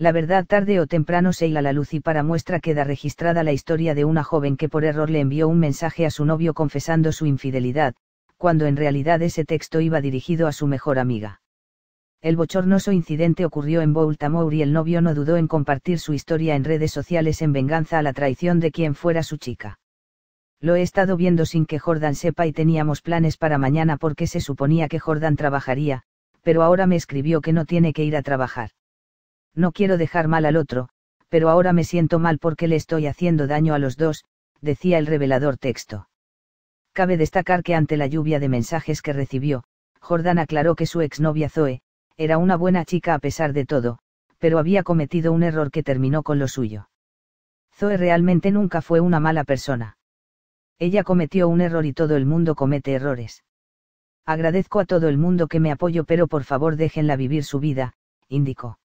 la verdad tarde o temprano se hila la luz y para muestra queda registrada la historia de una joven que por error le envió un mensaje a su novio confesando su infidelidad, cuando en realidad ese texto iba dirigido a su mejor amiga. El bochornoso incidente ocurrió en Baltimore y el novio no dudó en compartir su historia en redes sociales en venganza a la traición de quien fuera su chica. Lo he estado viendo sin que Jordan sepa y teníamos planes para mañana porque se suponía que Jordan trabajaría, pero ahora me escribió que no tiene que ir a trabajar no quiero dejar mal al otro, pero ahora me siento mal porque le estoy haciendo daño a los dos, decía el revelador texto. Cabe destacar que ante la lluvia de mensajes que recibió, Jordan aclaró que su exnovia Zoe, era una buena chica a pesar de todo, pero había cometido un error que terminó con lo suyo. Zoe realmente nunca fue una mala persona. Ella cometió un error y todo el mundo comete errores. Agradezco a todo el mundo que me apoyo pero por favor déjenla vivir su vida, indicó.